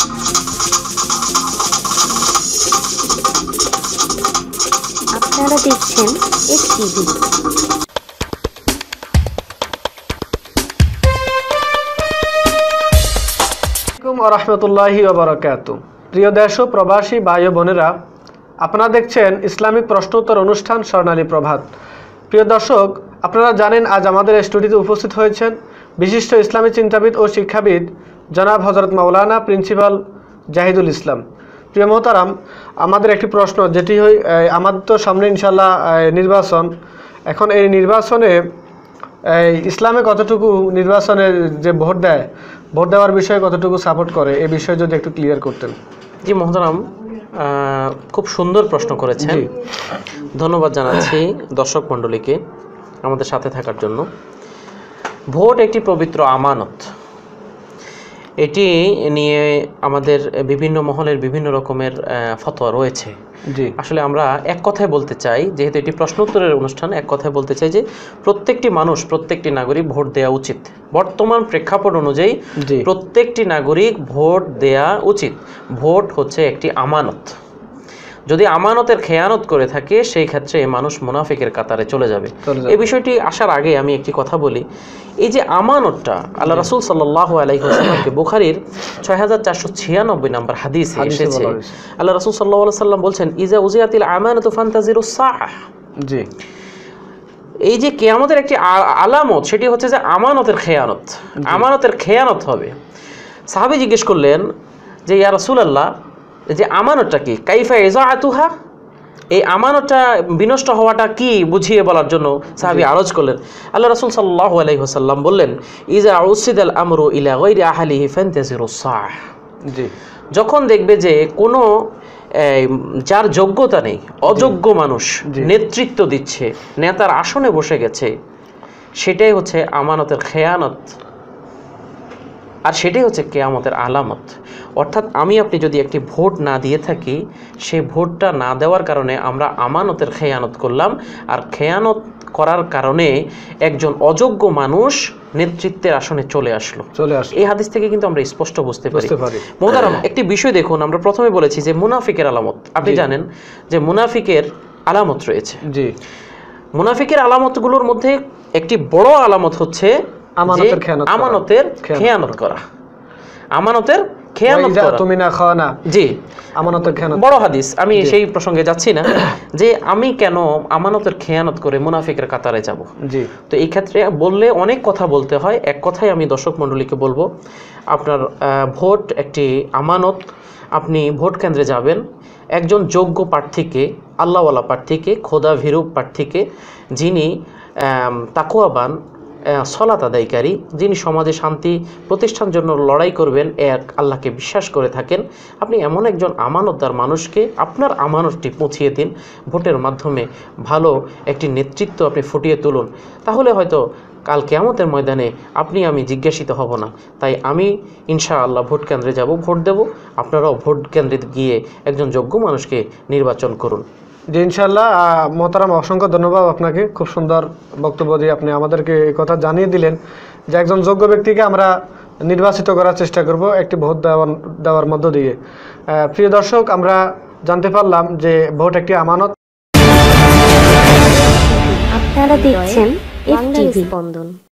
আপনারা দেখছেন এস রহমতুল্লাহি ওবরাকাত প্রিয় দেশ প্রবাসী ভাই বোনেরা আপনারা দেখছেন ইসলামিক প্রশ্নোত্তর অনুষ্ঠান স্বর্ণালী প্রভাত প্রিয় দর্শক আপনারা জানেন আজ আমাদের স্টুডিওতে উপস্থিত হয়েছেন বিশিষ্ট ইসলামী চিন্তাবিদ ও শিক্ষাবিদ জনাব হজরত মাওলানা প্রিন্সিপাল জাহিদুল ইসলাম প্রিয় মোহতারাম আমাদের একটি প্রশ্ন যেটি হই আমাদের তো সামনে ইনশাল্লাহ নির্বাচন এখন এই নির্বাচনে ইসলামে কতটুকু নির্বাচনে যে ভোট দেয় ভোট দেওয়ার বিষয়ে কতটুকু সাপোর্ট করে এ বিষয়ে যদি একটু ক্লিয়ার করতেন জি মোহতারাম খুব সুন্দর প্রশ্ন করেছেন ধন্যবাদ জানাচ্ছি দর্শক মণ্ডলীকে আমাদের সাথে থাকার জন্য ভোট একটি পবিত্র আমানত এটি নিয়ে আমাদের বিভিন্ন মহলের বিভিন্ন রকমের ফতোয়া রয়েছে আসলে আমরা এক কথায় বলতে চাই যেহেতু এটি প্রশ্ন উত্তরের অনুষ্ঠান এক কথায় বলতে চাই যে প্রত্যেকটি মানুষ প্রত্যেকটি নাগরিক ভোট দেওয়া উচিত বর্তমান প্রেক্ষাপট অনুযায়ী প্রত্যেকটি নাগরিক ভোট দেয়া উচিত ভোট হচ্ছে একটি আমানত যদি আমানতের খেয়ানত করে থাকে সেই ক্ষেত্রে মানুষ মুনাফিকের কাতারে চলে যাবে এই বিষয়টি আসার আগে আমি একটি কথা বলি এই যে আমানতটা আল্লাহ রাসুল সাল্লাহ আলাইসাল্লামকে বুখারির ছয় হাজার চারশো ছিয়ানব্বই নম্বর হাদিস এসেছে আল্লাহ রাসুল সাল্লাহ সাল্লাম বলছেন ইজা উজিয়াতিল আমানত ফান্তাজির জি এই যে কেয়ামতের একটি আলামত সেটি হচ্ছে যে আমানতের খেয়ানত আমানতের খেয়ানত হবে সাহাবি জিজ্ঞেস করলেন যে ইয়া রাসুল আল্লাহ যে আমানতটা কি কাইফা এজা আতুহা এই আমানতটা বিনষ্ট হওয়াটা কি বুঝিয়ে বলার জন্য সাহাবি আরজ করলেন আল্লাহ রসুল সাল্লাহ আলহি হাসাল্লাম বললেন ইজা উসিদ আল আমরু ইলা গৈরি আহালিহি ফ্যান্তাজির উৎসাহ জি যখন দেখবে যে কোনো যার যোগ্যতা নেই অযোগ্য মানুষ নেতৃত্ব দিচ্ছে নেতার আসনে বসে গেছে সেটাই হচ্ছে আমানতের খেয়ানত আর সেটাই হচ্ছে কেয়ামতের আলামত অর্থাৎ আমি আপনি যদি একটি ভোট না দিয়ে থাকি সেই ভোটটা না দেওয়ার কারণে আমরা আমানতের খেয়ানত করলাম আর খেয়ানত করার কারণে একজন অযোগ্য মানুষ নেতৃত্বের আসনে চলে আসলো চলে আসলো এই হাদিস থেকে কিন্তু আমরা স্পষ্ট বুঝতে পারি মোদারাম একটি বিষয় দেখুন আমরা প্রথমে বলেছি যে মুনাফিকের আলামত আপনি জানেন যে মুনাফিকের আলামত রয়েছে জি মুনাফিকের আলামতগুলোর মধ্যে একটি বড় আলামত হচ্ছে আমানতের খেয়ানত করা আমানতের বললে অনেক কথা বলতে হয় এক কথাই আমি দর্শক মণ্ডলীকে বলবো আপনার ভোট একটি আমানত আপনি ভোট কেন্দ্রে যাবেন একজন যোগ্য প্রার্থীকে আল্লাহওয়ালা প্রার্থীকে ভীরু প্রার্থীকে যিনি তাকুয়াবান সলাত আদায়কারী যিনি সমাজে শান্তি প্রতিষ্ঠান জন্য লড়াই করবেন এক আল্লাহকে বিশ্বাস করে থাকেন আপনি এমন একজন আমানতদার মানুষকে আপনার আমানতটি পৌঁছিয়ে দিন ভোটের মাধ্যমে ভালো একটি নেতৃত্ব আপনি ফুটিয়ে তুলুন তাহলে হয়তো কাল কেমতের ময়দানে আপনি আমি জিজ্ঞাসিত হব না তাই আমি ইনশা আল্লাহ ভোট কেন্দ্রে যাব ভোট দেব আপনারাও ভোট কেন্দ্রে গিয়ে একজন যোগ্য মানুষকে নির্বাচন করুন জি ইনশাল্লাহ মোহতারাম অসংখ্য ধন্যবাদ আপনাকে খুব সুন্দর বক্তব্য দিয়ে আপনি আমাদেরকে কথা জানিয়ে দিলেন যে একজন যোগ্য ব্যক্তিকে আমরা নির্বাচিত করার চেষ্টা করব একটি ভোট দেওয়ার দেওয়ার মধ্য দিয়ে প্রিয় দর্শক আমরা জানতে পারলাম যে ভোট একটি আমানত আপনারা দেখছেন স্পন্দন